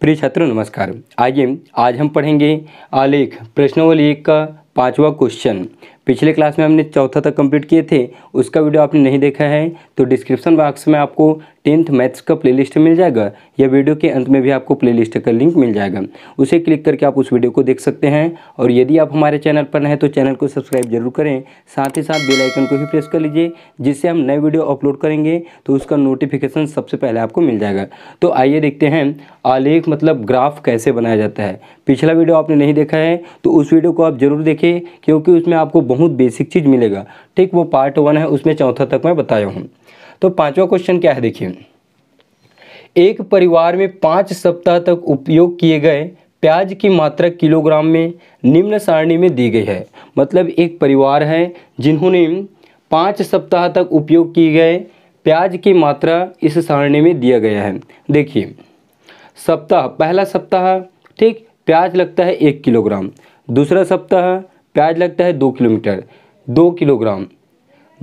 प्रिय छात्रों नमस्कार आइए आज हम पढ़ेंगे आलेख एक का पांचवा क्वेश्चन पिछले क्लास में हमने चौथा तक कंप्लीट किए थे उसका वीडियो आपने नहीं देखा है तो डिस्क्रिप्शन बॉक्स में आपको टेंथ मैथ्स का प्लेलिस्ट मिल जाएगा या वीडियो के अंत में भी आपको प्लेलिस्ट का लिंक मिल जाएगा उसे क्लिक करके आप उस वीडियो को देख सकते हैं और यदि आप हमारे चैनल पर हैं तो चैनल को सब्सक्राइब जरूर करें साथ ही साथ बेलाइकन को भी प्रेस कर लीजिए जिससे हम नए वीडियो अपलोड करेंगे तो उसका नोटिफिकेशन सबसे पहले आपको मिल जाएगा तो आइए देखते हैं आलेख मतलब ग्राफ कैसे बनाया जाता है पिछला वीडियो आपने नहीं देखा है तो उस वीडियो को आप जरूर देखें देखिए क्योंकि उसमें आपको बहुत बेसिक चीज़ मिलेगा ठीक वो पार्ट वन है उसमें चौथा तक मैं बताया हूँ तो पाँचवा क्वेश्चन क्या है देखिए एक परिवार में पाँच सप्ताह तक उपयोग किए गए प्याज की मात्रा किलोग्राम में निम्न सारणी में दी गई है मतलब एक परिवार है जिन्होंने पाँच सप्ताह तक उपयोग किए गए प्याज की मात्रा इस सारणी में दिया गया है देखिए सप्ताह पहला सप्ताह ठीक प्याज लगता है एक किलोग्राम दूसरा सप्ताह प्याज लगता है दो किलोमीटर दो किलोग्राम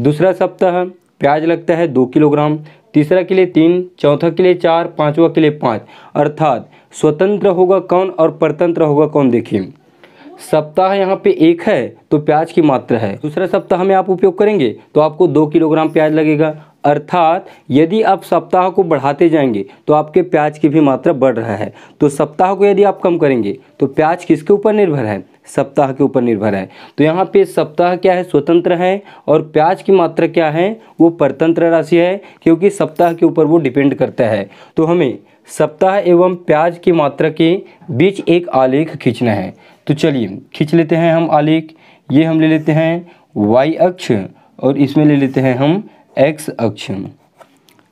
दूसरा सप्ताह प्याज लगता है दो किलोग्राम तीसरा के लिए तीन चौथा के लिए चार पांचवा के लिए पाँच अर्थात स्वतंत्र होगा कौन और परतंत्र होगा कौन देखिए सप्ताह यहाँ पे एक है तो प्याज की मात्रा है दूसरा सप्ताह में आप उपयोग करेंगे तो आपको दो किलोग्राम प्याज लगेगा अर्थात यदि आप सप्ताह को बढ़ाते जाएंगे तो आपके प्याज की भी मात्रा बढ़ रहा है तो सप्ताह को यदि आप कम करेंगे तो प्याज किसके ऊपर निर्भर है सप्ताह के ऊपर निर्भर है तो यहाँ पे सप्ताह क्या है स्वतंत्र है और प्याज की मात्रा क्या है वो परतंत्र राशि है क्योंकि सप्ताह के ऊपर वो डिपेंड करता है तो हमें सप्ताह एवं प्याज की मात्रा के बीच एक आलेख खींचना है तो चलिए खींच लेते हैं हम आलेख ये हम ले लेते हैं वाई अक्ष और इसमें ले लेते हैं हम एक्स अक्ष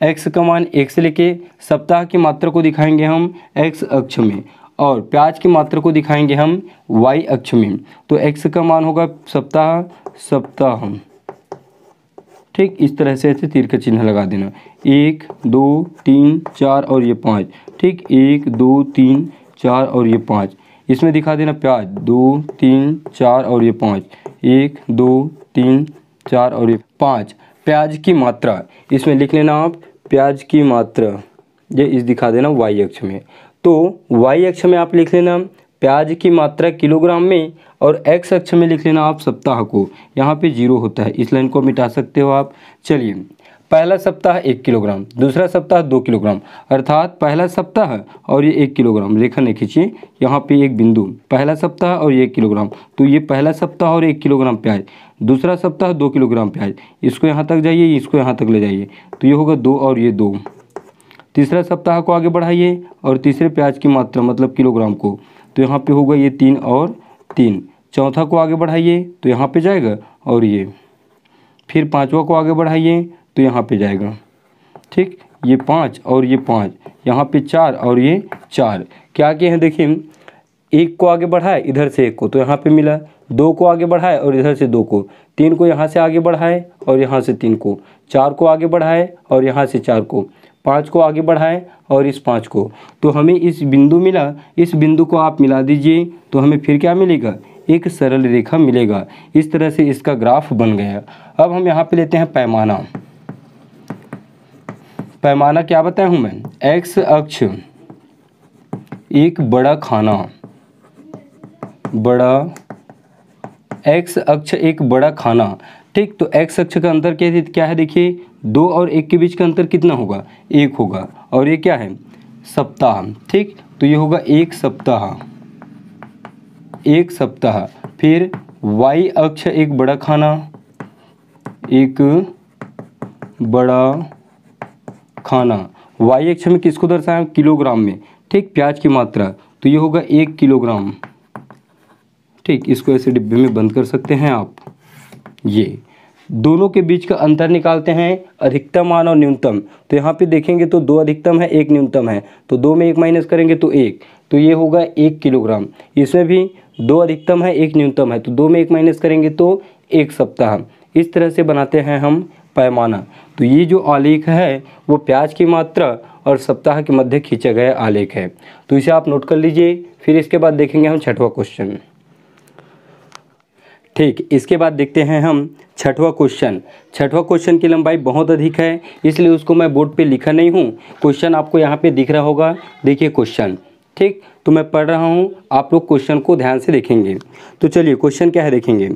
एक्स का मान एक से लेके सप्ताह की मात्रा को दिखाएंगे हम एक्स अक्ष में और प्याज की मात्रा को दिखाएंगे हम वाई अक्ष में तो एक्स का मान होगा सप्ताह सप्ताह ठीक इस तरह से ऐसे तीर का चिन्ह लगा देना एक दो तीन चार और ये पाँच ठीक एक दो तीन चार और ये पाँच इसमें दिखा देना प्याज दो तीन चार और ये पाँच एक दो तीन चार और ये पाँच प्याज की मात्रा इसमें लिख लेना आप प्याज की मात्रा ये इस दिखा देना वाई अक्ष में तो वाई अक्ष में आप लिख लेना प्याज की मात्रा किलोग्राम में और एक्स अक्ष में लिख लेना आप सप्ताह को यहाँ पे जीरो होता है इस लाइन को मिटा सकते हो आप चलिए पहला सप्ताह एक किलोग्राम दूसरा सप्ताह दो किलोग्राम अर्थात पहला सप्ताह और ये एक किलोग्राम रेखा नहीं खींचिए यहाँ पे एक बिंदु पहला सप्ताह और एक किलोग्राम तो ये पहला सप्ताह और एक किलोग्राम प्याज दूसरा सप्ताह दो किलोग्राम प्याज इसको यहाँ तक जाइए इसको यहाँ तक ले जाइए तो ये होगा दो और ये दो तीसरा सप्ताह को आगे बढ़ाइए और तीसरे प्याज की मात्रा मतलब किलोग्राम को तो यहाँ पे होगा ये तीन और तीन चौथा को आगे बढ़ाइए तो यहाँ पे जाएगा और ये फिर पाँचवा को आगे बढ़ाइए तो यहाँ पे जाएगा ठीक ये पाँच और ये पाँच यहाँ पे चार और ये चार क्या किए हैं देखिए एक को आगे बढ़ाए इधर से एक को तो यहाँ पर मिला दो को आगे बढ़ाए और इधर से दो को तीन को यहाँ से आगे बढ़ाए और यहाँ से तीन को चार को आगे बढ़ाए और यहाँ से चार को पाँच को आगे बढ़ाएं और इस पाँच को तो हमें इस बिंदु मिला इस बिंदु को आप मिला दीजिए तो हमें फिर क्या मिलेगा एक सरल रेखा मिलेगा इस तरह से इसका ग्राफ बन गया अब हम यहाँ पे लेते हैं पैमाना पैमाना क्या बताया हूँ मैं एक्स अक्ष एक बड़ा खाना बड़ा एक्स अक्ष एक बड़ा खाना ठीक तो एक्स अक्ष का अंतर क्या क्या है देखिए दो और एक के बीच का अंतर कितना होगा एक होगा और ये क्या है सप्ताह ठीक तो ये होगा एक सप्ताह एक सप्ताह फिर वाई अक्ष एक बड़ा खाना एक बड़ा खाना वाई अक्ष में किसको दर्शाया किलोग्राम में ठीक प्याज की मात्रा तो ये होगा एक किलोग्राम ठीक इसको ऐसे डिब्बे में बंद कर सकते हैं आप ये दोनों के बीच का अंतर निकालते हैं अधिकतम मान और न्यूनतम तो यहाँ पे देखेंगे तो दो अधिकतम है एक न्यूनतम है तो दो में एक माइनस करेंगे तो एक तो ये होगा एक किलोग्राम इसमें भी दो अधिकतम है एक न्यूनतम है तो दो में एक माइनस करेंगे तो एक सप्ताह इस तरह से बनाते हैं हम पैमाना तो ये जो आलेख है वो प्याज की मात्रा और सप्ताह के मध्य खींचा गया आलेख है तो इसे आप नोट कर लीजिए फिर इसके बाद देखेंगे हम छठवा क्वेश्चन ठीक इसके बाद देखते हैं हम छठवा क्वेश्चन छठवा क्वेश्चन की लंबाई बहुत अधिक है इसलिए उसको मैं बोर्ड पे लिखा नहीं हूँ क्वेश्चन आपको यहाँ पे दिख रहा होगा देखिए क्वेश्चन ठीक तो मैं पढ़ रहा हूँ आप लोग क्वेश्चन को ध्यान से देखेंगे तो चलिए क्वेश्चन क्या है देखेंगे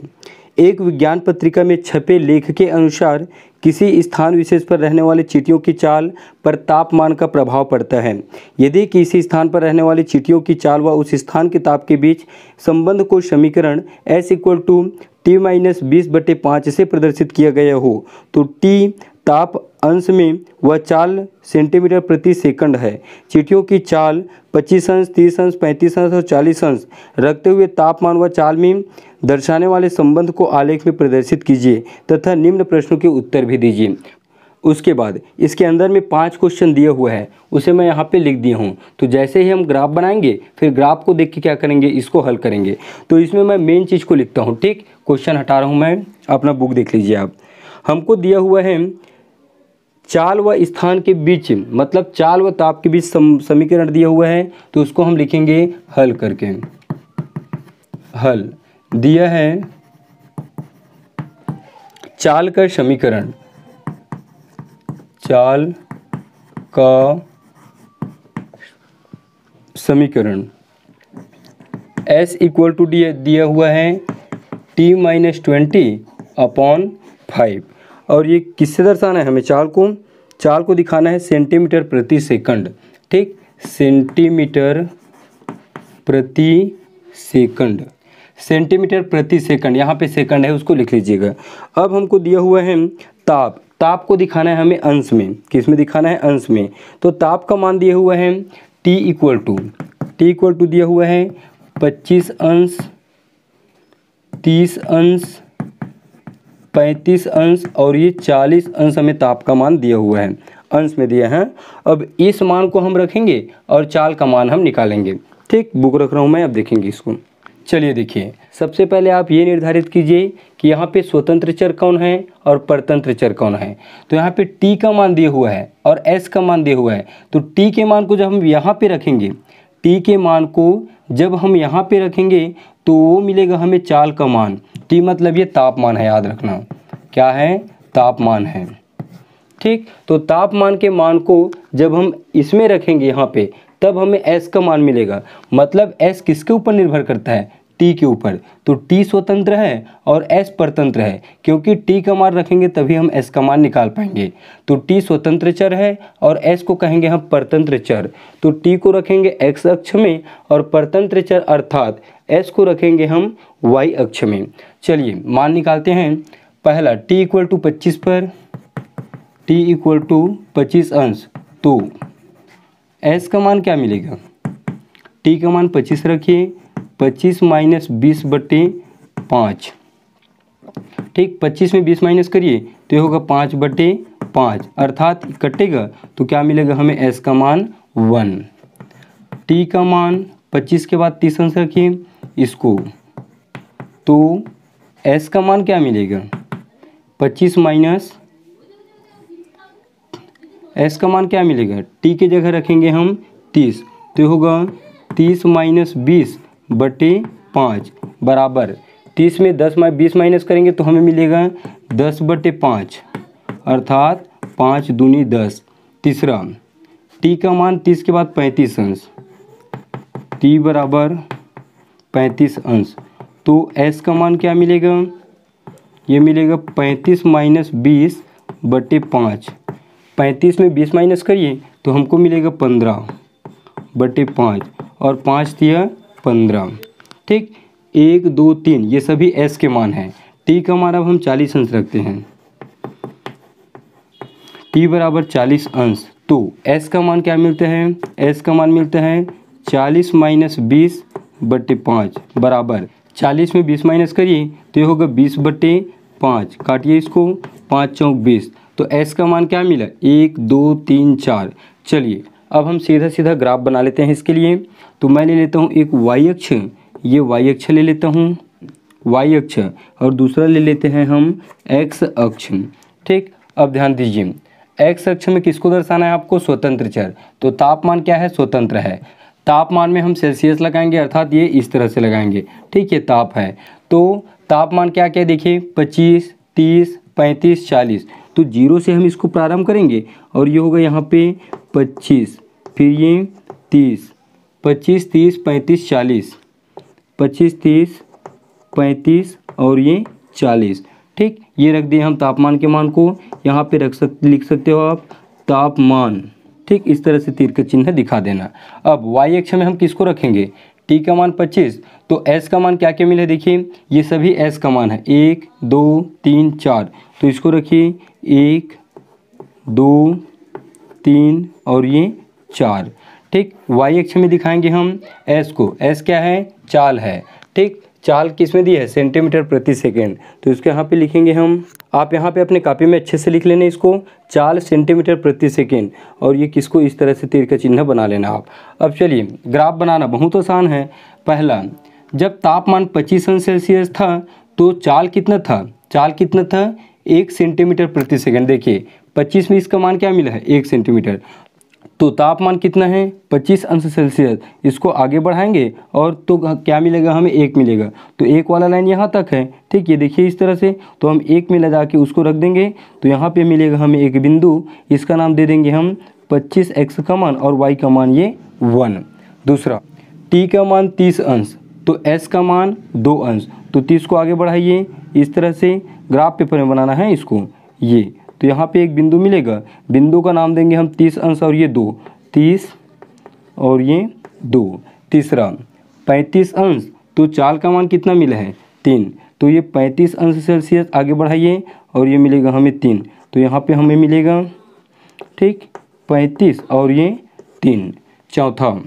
एक विज्ञान पत्रिका में छपे लेख के अनुसार किसी स्थान विशेष पर रहने वाले चीटियों की चाल पर तापमान का प्रभाव पड़ता है यदि किसी स्थान पर रहने वाली चीटियों की चाल व उस स्थान के ताप के बीच संबंध को समीकरण S equal to T minus बीस बटे पाँच से प्रदर्शित किया गया हो तो टी ताप अंश में वह चाल सेंटीमीटर प्रति सेकंड है चीटियों की चाल 25 अंश 30 अंश 35 अंश और 40 अंश रखते हुए तापमान व चाल में दर्शाने वाले संबंध को आलेख में प्रदर्शित कीजिए तथा निम्न प्रश्नों के उत्तर भी दीजिए उसके बाद इसके अंदर में पांच क्वेश्चन दिए हुए हैं उसे मैं यहाँ पे लिख दिया हूँ तो जैसे ही हम ग्राफ बनाएंगे फिर ग्राफ को देख के क्या करेंगे इसको हल करेंगे तो इसमें मैं मेन चीज़ को लिखता हूँ ठीक क्वेश्चन हटा रहा हूँ मैं अपना बुक देख लीजिए आप हमको दिया हुआ है चाल व स्थान के बीच मतलब चाल व ताप के बीच समीकरण दिया हुआ है तो उसको हम लिखेंगे हल करके हल दिया है चाल का समीकरण चाल का समीकरण S इक्वल टू डी दिया हुआ है t minus twenty upon five और ये किससे दर्शाना है हमें चाल को चाल को दिखाना है सेंटीमीटर प्रति सेकंड ठीक सेंटीमीटर प्रति सेकंड सेंटीमीटर प्रति सेकंड यहाँ पे सेकंड है उसको लिख लीजिएगा अब हमको दिया हुआ है ताप ताप को दिखाना है हमें अंश में किस में दिखाना है अंश में तो ताप का मान दिया हुआ है T equal to T equal to दिया हुआ है पच्चीस अंश तीस अंश पैंतीस अंश और ये चालीस अंश हमें ताप का मान दिया हुआ है अंश में दिया है अब इस मान को हम रखेंगे और चाल का मान हम निकालेंगे ठीक बुक रख रहा हूँ मैं अब देखेंगे इसको चलिए देखिए सबसे पहले आप ये निर्धारित कीजिए कि यहाँ पे स्वतंत्र चर कौन है और परतंत्र चर कौन है तो यहाँ पे टी का मान दिया हुआ है और एस का मान दिया हुआ है तो टी के मान को जब हम यहाँ पे रखेंगे टी के मान को जब हम यहाँ पे रखेंगे तो वो मिलेगा हमें चाल का मान टी मतलब ये तापमान है याद रखना क्या है तापमान है ठीक तो तापमान के मान को जब हम इसमें रखेंगे यहाँ पे तब हमें एस का मान मिलेगा मतलब एस किसके ऊपर निर्भर करता है टी के ऊपर तो टी स्वतंत्र है और एस परतंत्र है क्योंकि टी का मान रखेंगे तभी हम एस का मान निकाल पाएंगे तो टी स्वतंत्र चर है और एस को कहेंगे हम परतंत्र चर तो टी को रखेंगे एक्स अक्ष में और परतंत्र चर अर्थात एस को रखेंगे हम वाई अक्ष में चलिए मान निकालते हैं पहला टी इक्वल टू पच्चीस पर टी इक्वल टू पच्चीस अंश तो एस का मान क्या मिलेगा टी का मान पच्चीस रखिए पच्चीस माइनस बीस बटे पाँच ठीक पच्चीस में बीस माइनस करिए तो ये होगा पाँच बटे पाँच अर्थात कटेगा तो क्या मिलेगा हमें एस का मान वन टी का मान पच्चीस के बाद तीस आंसर रखिए इसको तो एस का मान क्या मिलेगा पच्चीस माइनस एस का मान क्या मिलेगा टी के जगह रखेंगे हम तीस तो होगा तीस माइनस बीस बटे पाँच बराबर तीस में दस माइ बीस माइनस करेंगे तो हमें मिलेगा दस बटे पाँच अर्थात पाँच दूनी दस तीसरा टी का मान तीस के बाद पैंतीस अंश टी बराबर पैंतीस अंश तो एस का मान क्या मिलेगा ये मिलेगा पैंतीस माइनस बीस बटे पाँच पैंतीस में बीस माइनस करिए तो हमको मिलेगा पंद्रह बटे पाँच और पाँच दिया पंद्रह ठीक एक दो तीन ये सभी एस के मान हैं टी का मान अब हम चालीस अंश रखते हैं टी बराबर चालीस अंश तो एस का मान क्या मिलते हैं एस का मान मिलते हैं चालीस माइनस बीस बट्टे पाँच बराबर चालीस में बीस माइनस करिए तो ये होगा बीस बट्टे पाँच काटिए इसको पाँच चौक बीस तो एस का मान क्या मिला एक दो तीन चार चलिए अब हम सीधा सीधा ग्राफ बना लेते हैं इसके लिए तो मैं ले लेता हूँ एक वाई अक्ष ये वाई अक्ष ले लेता हूँ वाई अक्ष और दूसरा ले लेते हैं हम एक्स अक्ष ठीक अब ध्यान दीजिए एक्स अक्ष में किसको दर्शाना है आपको स्वतंत्र चर तो तापमान क्या है स्वतंत्र है तापमान में हम सेल्सियस लगाएंगे अर्थात ये इस तरह से लगाएंगे ठीक है ताप है तो तापमान क्या क्या देखिए 25, 30, 35, चालीस तो जीरो से हम इसको प्रारंभ करेंगे और ये होगा यहाँ पे पच्चीस फिर ये तीस पच्चीस तीस पैंतीस चालीस पच्चीस तीस पैंतीस और ये चालीस ठीक ये रख दिए हम तापमान के मान को यहाँ पे रख सक लिख सकते हो आप तापमान ठीक इस तरह से तीर का चिन्ह दिखा देना अब वाई अक्ष में हम किसको रखेंगे टी का मान 25 तो एस का मान क्या क्या मिले देखिए ये सभी एस का मान है एक दो तीन चार तो इसको रखिए एक दो तीन और ये चार ठीक वाई अक्ष में दिखाएंगे हम एस को एस क्या है चाल है ठीक चाल किस में दी है सेंटीमीटर प्रति सेकेंड तो इसके यहाँ पे लिखेंगे हम आप यहाँ पे अपने कापी में अच्छे से लिख लेना इसको चाल सेंटीमीटर प्रति सेकेंड और ये किसको इस तरह से तीर का चिन्ह बना लेना आप अब चलिए ग्राफ बनाना बहुत आसान है पहला जब तापमान पच्चीस सेल्सियस था तो चाल कितना था चाल कितना था एक सेंटीमीटर प्रति सेकंड देखिए 25 में इसका मान क्या मिला है एक सेंटीमीटर तो तापमान कितना है 25 अंश सेल्सियस इसको आगे बढ़ाएंगे और तो क्या मिलेगा हमें एक मिलेगा तो एक वाला लाइन यहाँ तक है ठीक ये देखिए इस तरह से तो हम एक में लगा के उसको रख देंगे तो यहाँ पे मिलेगा हमें एक बिंदु इसका नाम दे देंगे हम 25 एक्स का मान और वाई का मान ये वन दूसरा टी का मान तीस अंश तो एस का मान दो अंश तो तीस को आगे बढ़ाइए इस तरह से ग्राफ पेपर में बनाना है इसको ये तो यहाँ पे एक बिंदु मिलेगा बिंदु का नाम देंगे हम तीस अंश और ये दो तीस और ये दो तीसरा पैंतीस अंश तो चाल का मान कितना मिला है तीन तो ये पैंतीस अंश सेल्सियस आगे बढ़ाइए और ये मिलेगा हमें तीन तो यहाँ पे हमें मिलेगा ठीक पैंतीस और ये तीन चौथा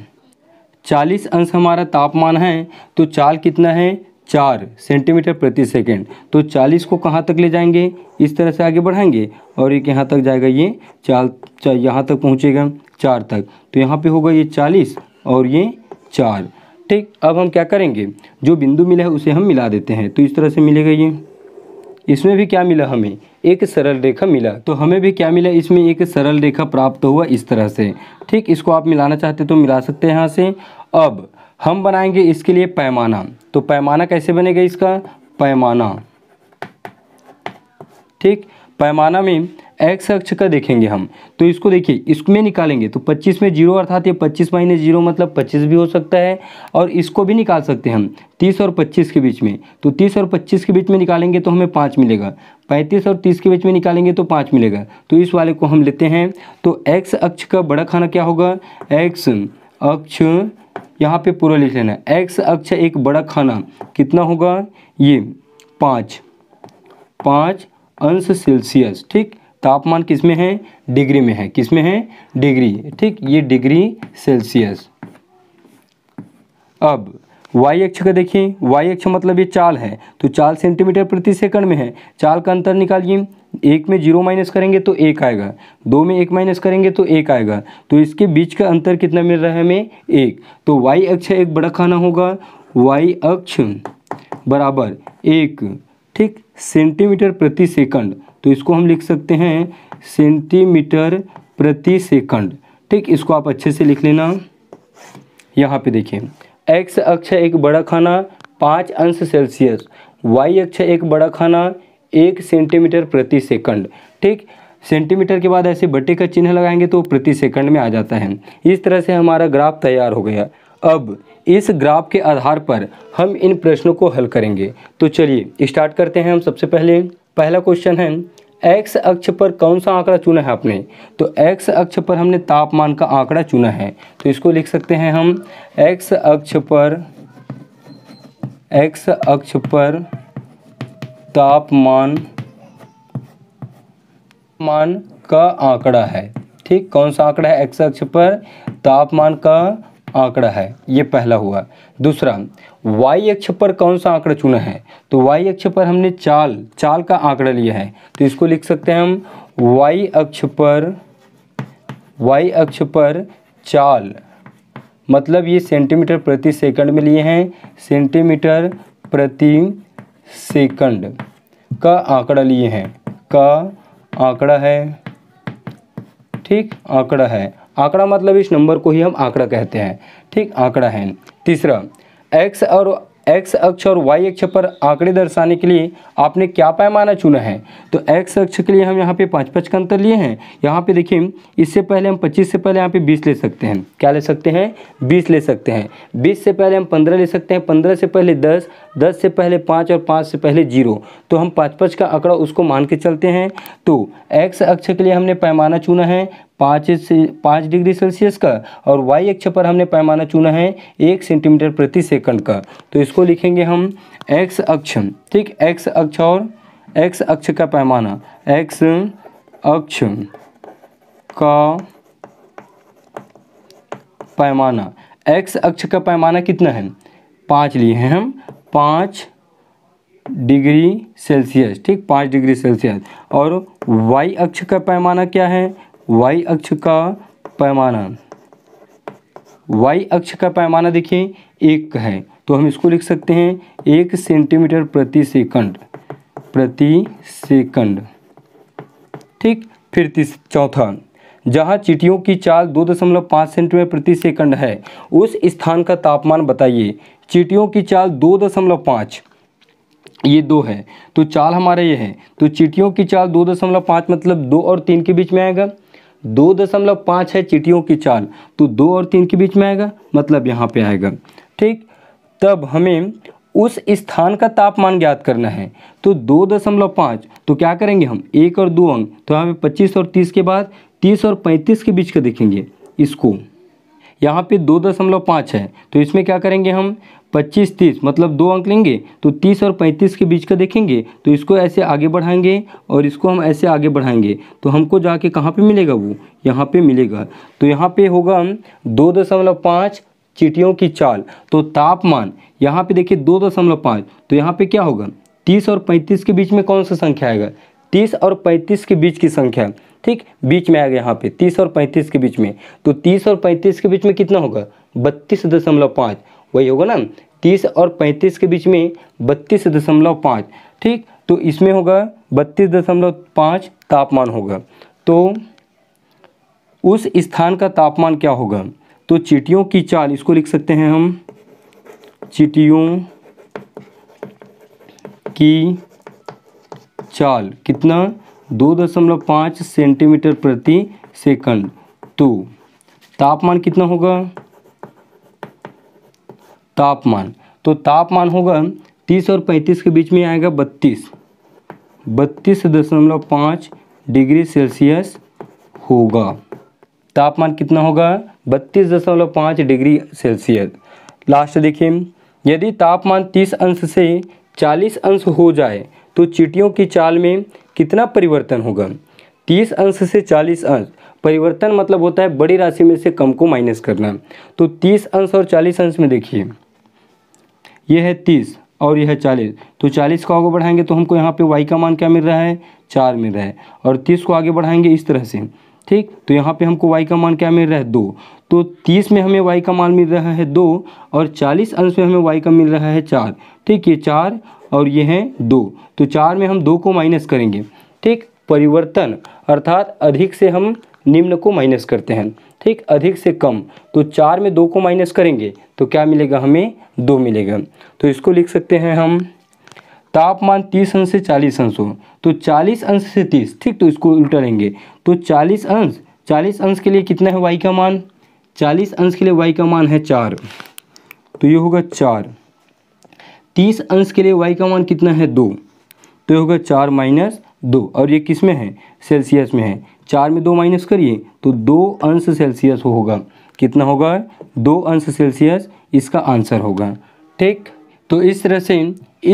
चालीस अंश हमारा तापमान है तो चाल कितना है चार सेंटीमीटर प्रति सेकेंड तो चालीस को कहाँ तक ले जाएंगे इस तरह से आगे बढ़ाएंगे और एक यहाँ तक जाएगा ये चार चा, यहाँ तक पहुँचेगा चार तक तो यहाँ पे होगा ये चालीस और ये चार ठीक अब हम क्या करेंगे जो बिंदु मिला है उसे हम मिला देते हैं तो इस तरह से मिलेगा ये इसमें भी क्या मिला हमें एक सरल रेखा मिला तो हमें भी क्या मिला इसमें एक सरल रेखा प्राप्त हुआ इस तरह से ठीक इसको आप मिलाना चाहते तो मिला सकते हैं यहाँ से अब हम बनाएंगे इसके लिए पैमाना तो पैमाना कैसे बनेगा इसका पैमाना ठीक पैमाना में एक्स अक्ष का देखेंगे हम तो इसको देखिए इसमें निकालेंगे तो 25 में जीरो अर्थात ये 25 माइनस जीरो मतलब 25 भी हो सकता है और इसको भी निकाल सकते हैं हम 30 और 25 के बीच में तो 30 और 25 के बीच में निकालेंगे तो हमें पाँच मिलेगा 35 और 30 के बीच में निकालेंगे तो पाँच मिलेगा तो इस वाले को हम लेते हैं तो एक्स अक्ष का बड़ा खाना क्या होगा एक्स अक्ष यहाँ पे पूरा लिख लेना है एक्स अक्ष एक बड़ा खाना कितना होगा ये पाँच पाँच अंश सेल्सियस ठीक तापमान किस में है डिग्री में है किस में है डिग्री ठीक ये डिग्री सेल्सियस अब वाई अक्ष का देखिए वाई अक्ष मतलब ये चाल है तो चाल सेंटीमीटर प्रति सेकंड में है चाल का अंतर निकालिए एक में जीरो माइनस करेंगे तो एक आएगा दो में एक माइनस करेंगे तो एक आएगा तो इसके बीच का अंतर कितना मिल रहा है हमें एक तो वाई अक्ष एक बड़ा खाना होगा वाई अक्ष बराबर एक ठीक सेंटीमीटर प्रति सेकंड तो इसको हम लिख सकते हैं सेंटीमीटर प्रति सेकंड ठीक इसको आप अच्छे से लिख लेना यहाँ पे देखिए एक्स अक्ष एक बड़ा खाना पाँच अंश सेल्सियस वाई अक्ष एक बड़ा खाना एक सेंटीमीटर प्रति सेकंड ठीक सेंटीमीटर के बाद ऐसे बटे का चिन्ह लगाएंगे तो प्रति सेकंड में आ जाता है इस तरह से हमारा ग्राफ तैयार हो गया अब इस ग्राफ के आधार पर हम इन प्रश्नों को हल करेंगे तो चलिए स्टार्ट करते हैं हम सबसे पहले पहला क्वेश्चन है एक्स अक्ष पर कौन सा आंकड़ा चुना है आपने तो एक्स अक्ष पर हमने तापमान का आंकड़ा चुना है तो इसको लिख सकते हैं हम एक्स अक्ष पर एक्स अक्ष पर तापमान मान का आंकड़ा है ठीक कौन सा आंकड़ा है एक्स अक्ष पर तापमान का आंकड़ा है ये पहला हुआ दूसरा वाई अक्ष पर कौन सा आंकड़ा चुना है तो वाई अक्ष पर हमने चाल चाल का आंकड़ा लिया है तो इसको लिख सकते हैं हम वाई अक्ष पर वाई अक्ष पर चाल मतलब ये सेंटीमीटर प्रति सेकंड में लिए हैं सेंटीमीटर प्रति सेकंड का आंकड़ा लिए हैं का आंकड़ा है ठीक आंकड़ा है आंकड़ा मतलब इस नंबर को ही हम आंकड़ा कहते हैं ठीक आंकड़ा है तीसरा एक्स और एक्स अक्ष और वाई अक्ष पर आंकड़े दर्शाने के लिए आपने क्या पैमाना चुना है तो एक्स अक्ष के लिए हम यहाँ पे पाँच पाँच का अंतर लिए हैं यहाँ पे देखिए इससे पहले हम पच्चीस से पहले यहाँ पे बीस ले सकते हैं क्या ले सकते हैं बीस ले सकते हैं बीस से पहले हम पंद्रह ले सकते हैं पंद्रह से पहले दस दस से पहले पाँच और पाँच से पहले जीरो तो हम पाँच पाँच का आंकड़ा उसको मान के चलते हैं तो एक्स अक्ष के लिए हमने पैमाना चुना है पाँच से पाँच डिग्री सेल्सियस का और वाई अक्ष पर हमने पैमाना चुना है एक सेंटीमीटर प्रति सेकंड का तो इसको लिखेंगे हम एक्स अक्ष ठीक एक्स अक्ष और एक्स अक्ष का पैमाना एक्स अक्ष का पैमाना एक्स अक्ष का पैमाना कितना है पाँच लिए हैं हम पाँच डिग्री सेल्सियस ठीक पाँच डिग्री सेल्सियस और वाई अक्ष का पैमाना क्या है वाई अक्ष का पैमाना वाई अक्ष का पैमाना देखिए एक है तो हम इसको लिख सकते हैं एक सेंटीमीटर प्रति सेकंड प्रति सेकंड ठीक फिर चौथा जहाँ चिटियों की चाल दो दशमलव पाँच सेंटीमीटर प्रति सेकंड है उस स्थान का तापमान बताइए चीटियों की चाल दो दशमलव पाँच ये दो है तो चाल हमारा ये है तो चीटियों की चाल दो दशमलव पाँच मतलब दो और तीन के बीच में आएगा दो दशमलव पाँच है चीटियों की चाल तो दो और तीन के बीच में आएगा मतलब यहाँ पे आएगा ठीक तब हमें उस स्थान का तापमान ज्ञात करना है तो दो दशमलव पाँच तो क्या करेंगे हम एक और दो अंक तो यहाँ पे पच्चीस और तीस के बाद तीस और पैंतीस के बीच का देखेंगे इसको यहाँ पे दो दशमलव पाँच है तो इसमें क्या करेंगे हम पच्चीस तीस मतलब दो अंक लेंगे तो तीस और पैंतीस के बीच का देखेंगे तो इसको ऐसे आगे बढ़ाएंगे और इसको हम ऐसे आगे बढ़ाएंगे तो हमको जाके कहाँ पे मिलेगा वो यहाँ पे मिलेगा तो यहाँ पे होगा हम दो दशमलव पाँच चीटियों की चाल तो तापमान यहाँ पे देखिए दो दशमलव पाँच तो यहाँ पे क्या होगा तीस और पैंतीस के बीच में कौन सा संख्या आएगा तीस और पैंतीस के बीच की संख्या ठीक बीच में आ गया यहाँ पे तीस और पैंतीस के बीच में तो तीस और पैंतीस के बीच में कितना होगा बत्तीस दशमलव पाँच वही होगा ना तीस और पैंतीस के बीच में बत्तीस दशमलव पाँच ठीक तो इसमें होगा बत्तीस दशमलव पाँच तापमान होगा तो उस स्थान का तापमान क्या होगा तो चीटियों की चाल इसको लिख सकते हैं हम चीटियों की चाल कितना दो दशमलव पाँच सेंटीमीटर प्रति सेकंड तो तापमान कितना होगा तापमान तो तापमान होगा तीस और पैंतीस के बीच में आएगा बत्तीस बत्तीस दशमलव पाँच डिग्री सेल्सियस होगा तापमान कितना होगा बत्तीस दशमलव पाँच डिग्री सेल्सियस लास्ट देखिए यदि तापमान तीस अंश से चालीस अंश हो जाए तो चीटियों की चाल में कितना परिवर्तन होगा तीस अंश से चालीस अंश परिवर्तन मतलब होता है बड़ी राशि में से कम को माइनस करना तो तीस अंश और चालीस अंश में देखिए यह है तीस और यह है चालीस तो चालीस को आगे बढ़ाएंगे तो हमको यहाँ पे वाई का मान क्या मिल रहा है चार मिल रहा है और तीस को आगे बढ़ाएंगे इस तरह से ठीक तो यहाँ पे हमको y का मान क्या मिल रहा है दो तो तीस में हमें y का मान मिल रहा है दो और चालीस अंश में हमें y का मिल रहा है चार ठीक ये चार और ये हैं दो तो चार में हम दो को माइनस करेंगे ठीक परिवर्तन अर्थात अधिक से हम निम्न को माइनस करते हैं ठीक अधिक से कम तो चार में दो को माइनस करेंगे तो क्या मिलेगा हमें दो मिलेगा तो इसको लिख सकते हैं हम तापमान तीस अंश से चालीस अंश हो तो चालीस अंश से तीस ठीक तो इसको उल्टा लेंगे तो चालीस अंश चालीस अंश के लिए कितना है वाई का मान चालीस अंश के लिए वाई का मान है चार तो ये होगा चार तीस अंश के लिए वाई का मान कितना है दो तो ये होगा चार माइनस दो और ये किस में है सेल्सियस में है चार में दो माइनस करिए तो दो अंश सेल्सियस होगा कितना होगा दो अंश सेल्सियस इसका आंसर होगा ठीक तो इस तरह से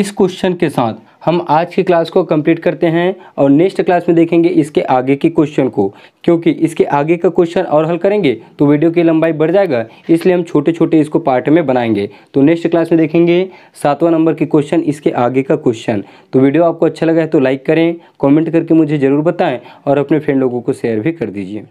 इस क्वेश्चन के साथ हम आज की क्लास को कंप्लीट करते हैं और नेक्स्ट क्लास में देखेंगे इसके आगे के क्वेश्चन को क्योंकि इसके आगे का क्वेश्चन और हल करेंगे तो वीडियो की लंबाई बढ़ जाएगा इसलिए हम छोटे छोटे इसको पार्ट में बनाएंगे तो नेक्स्ट क्लास में देखेंगे सातवां नंबर के क्वेश्चन इसके आगे का क्वेश्चन तो वीडियो आपको अच्छा लगा है तो लाइक करें कॉमेंट करके मुझे ज़रूर बताएँ और अपने फ्रेंड लोगों को शेयर भी कर दीजिए